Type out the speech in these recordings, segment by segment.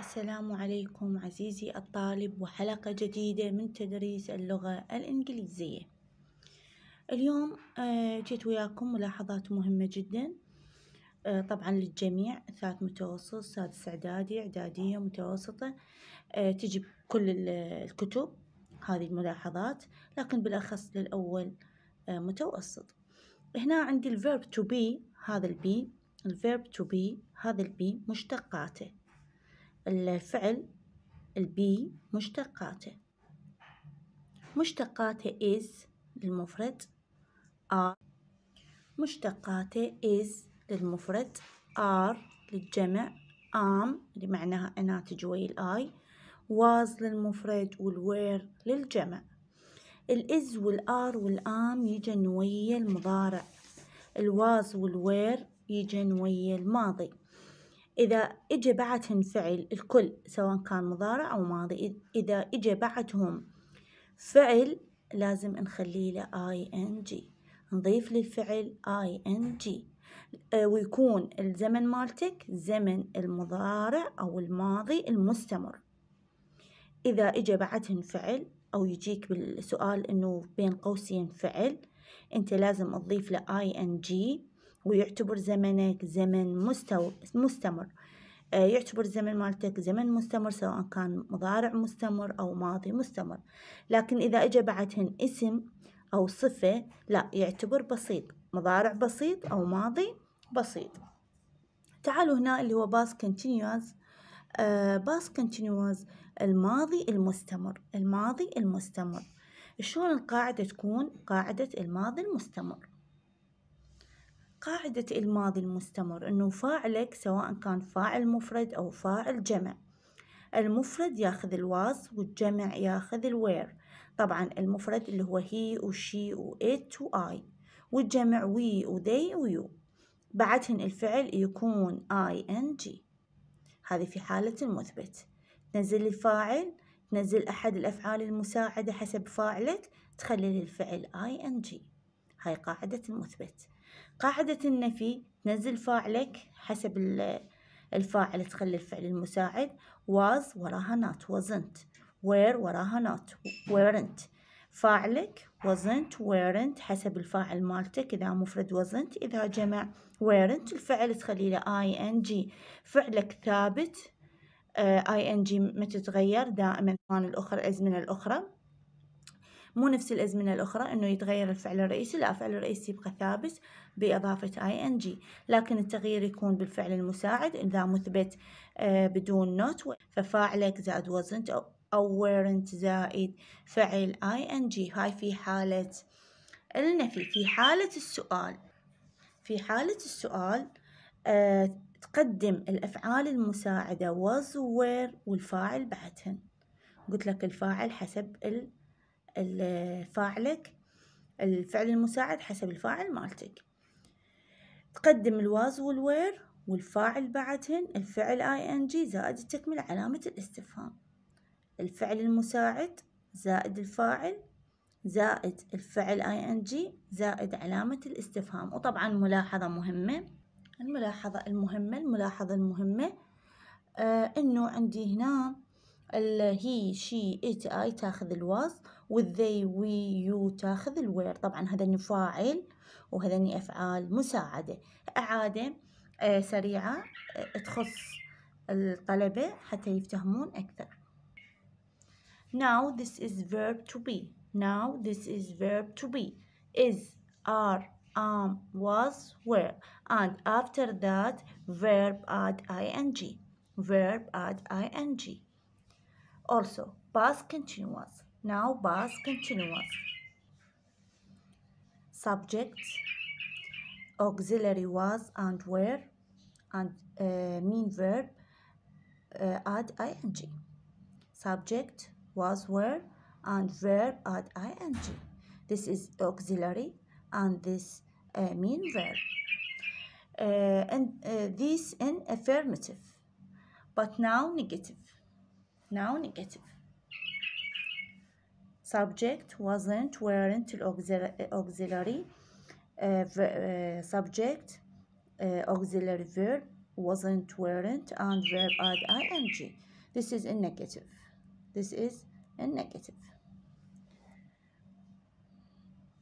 السلام عليكم عزيزي الطالب وحلقة جديدة من تدريس اللغة الإنجليزية اليوم آه، جيت وياكم ملاحظات مهمة جدا آه، طبعا للجميع ثالث متوسط سادس إعدادي إعدادية متوسطة آه، تجي كل الكتب هذه الملاحظات لكن بالأخص للأول متوسط هنا عندي الفيرب تو بي هذا البي الفيرب تو بي هذا البي مشتقاته الفعل البي مشتقاته مشتقاته is للمفرد are مشتقاته is للمفرد are للجمع am اللي معناها أناتج ويا الآي was للمفرد والوير للجمع الإز والآر والآم يجن ويا المضارع الواز والوير يجن ويا الماضي إذا إجى بعدهم فعل الكل سواء كان مضارع أو ماضي إذا إجى بعدهم فعل لازم نخليه له آي إن جي نضيف للفعل آي إن آه، جي ويكون الزمن مالتك زمن المضارع أو الماضي المستمر إذا إجى بعدهم فعل أو يجيك بالسؤال إنه بين قوسين فعل أنت لازم تضيف له آي إن جي ويعتبر زمنك زمن مستو مستمر آه، يعتبر الزمن مالتك زمن مستمر سواء كان مضارع مستمر أو ماضي مستمر لكن إذا إجا بعدهن اسم أو صفة لا يعتبر بسيط مضارع بسيط أو ماضي بسيط تعالوا هنا اللي هو باس كنتينيوز آه، باس كنتينيوز الماضي المستمر الماضي المستمر شلون القاعدة تكون قاعدة الماضي المستمر قاعدة الماضي المستمر أنه فاعلك سواء كان فاعل مفرد أو فاعل جمع المفرد ياخذ الواز والجمع ياخذ الوير طبعا المفرد اللي هو هي وشي وإت وآي والجمع وي وذي ويو بعدهن الفعل يكون اي ان جي هذه في حالة المثبت تنزل الفاعل تنزل أحد الأفعال المساعدة حسب فاعلك تخلي الفعل اي ان جي هاي قاعدة المثبت قاعدة النفي تنزل فاعلك حسب الفاعل تخلي الفعل المساعد was وراها not wasn't were وراها not weren't فاعلك wasn't weren't حسب الفاعل مالتك إذا مفرد wasn't إذا جمع weren't الفعل تخلي له ing فعلك ثابت آه ing ما تتغير دائما كان الأخرى أزمنة الأخرى مو نفس الأزمنة الأخرى أنه يتغير الفعل الرئيسي لا الفعل الرئيسي يبقى ثابت بإضافة ing لكن التغيير يكون بالفعل المساعد إذا مثبت آه، بدون not ففاعلك زائد wasn't أو weren't زائد فعل ing هاي في حالة النفي في حالة السؤال في حالة السؤال آه، تقدم الأفعال المساعدة was were والفاعل بعدهن قلت لك الفاعل حسب فاعلك الفعل المساعد حسب الفاعل مالتك تقدم الواز والوير والفاعل بعدهن الفعل اي ان جي زائد تكمل علامة الاستفهام الفعل المساعد زائد الفاعل زائد الفعل اي ان جي زائد علامة الاستفهام وطبعا ملاحظة مهمة الملاحظة المهمة الملاحظة المهمة آه انه عندي هنا ال هي شي ات اي تاخذ الواز والذي they we you تاخذ الوير طبعا هذا فاعل وهذني أفعال مساعدة إعادة آه، سريعة آه، تخص الطلبة حتى يفتهمون أكثر Now this is verb to be Now this is verb to be Is, are, am, was, were And after that verb add ing Verb add ing Also, past continuous. Now past continuous. Subjects, auxiliary was and were, and uh, mean verb uh, add ing. Subject was were and verb add ing. This is auxiliary and this uh, mean verb. Uh, and uh, this in affirmative, but now negative. Now negative. Subject wasn't, wearing not auxiliary. Uh, uh subject, uh, auxiliary verb, wasn't, weren't, and verb add ing. This is a negative. This is a negative.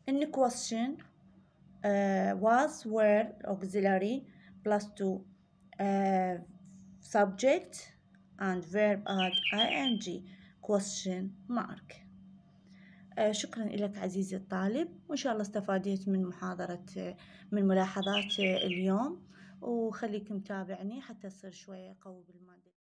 In the question, uh, was, were, auxiliary, plus uh, subject, and verb add ing question mark آه، شكرا لك عزيزي الطالب وإن شاء الله استفاديت من محاضرة من ملاحظات اليوم وخليك متابعني حتى تصير شوية قوي بالمادة